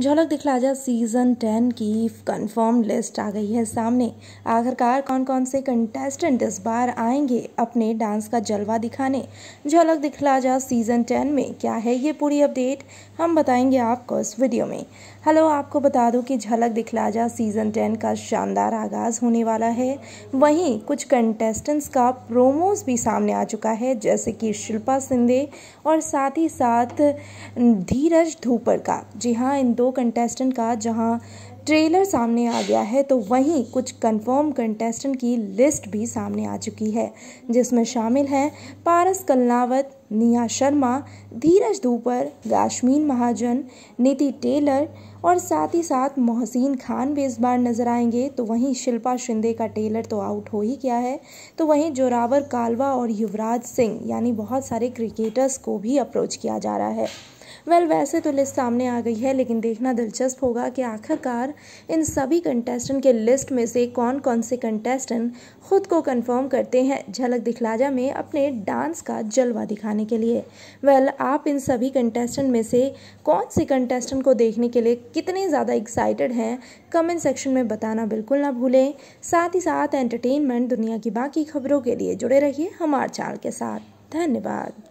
झलक Dikhla Ja season ten की confirm list आ गई है सामने आखिरकार कौन कौन से कंटेस्टेंट इस बार आएंगे अपने डांस का जलवा दिखाने झलक दिखला जा सीज़न टेन में क्या है ये पूरी अपडेट हम बताएंगे आपको इस वीडियो में हेलो आपको बता दूं कि झलक दिखला जा सीज़न टेन का शानदार आगाज़ होने वाला है वहीं कुछ कंटेस्टेंट्स का प्रोमोज भी सामने आ चुका है जैसे कि शिल्पा सिंधे और साथ ही साथ धीरज धूपर का जी हाँ इन दो कंटेस्टेंट का जहां ट्रेलर सामने आ गया है तो वहीं कुछ कंफर्म कंटेस्टेंट की लिस्ट भी सामने आ चुकी है जिसमें शामिल हैं पारस कलनावत निया शर्मा धीरज धूपर गाश्मीन महाजन नीति टेलर और साथ ही साथ मोहसिन खान भी इस बार नज़र आएंगे तो वहीं शिल्पा शिंदे का टेलर तो आउट हो ही गया है तो वहीं जोरावर कालवा और युवराज सिंह यानी बहुत सारे क्रिकेटर्स को भी अप्रोच किया जा रहा है वेल वैसे तो लिस्ट सामने आ गई है लेकिन देखना दिलचस्प होगा कि आखिरकार इन सभी कंटेस्टेंट के लिस्ट में से कौन कौन से कंटेस्टेंट खुद को कंफर्म करते हैं झलक दिखलाजा में अपने डांस का जलवा दिखाने के लिए वेल आप इन सभी कंटेस्टेंट में से कौन से कंटेस्टेंट को देखने के लिए कितने ज़्यादा एक्साइटेड हैं कमेंट सेक्शन में बताना बिल्कुल ना भूलें साथ ही साथ एंटरटेनमेंट दुनिया की बाकी खबरों के लिए जुड़े रहिए हमारे चाल के साथ धन्यवाद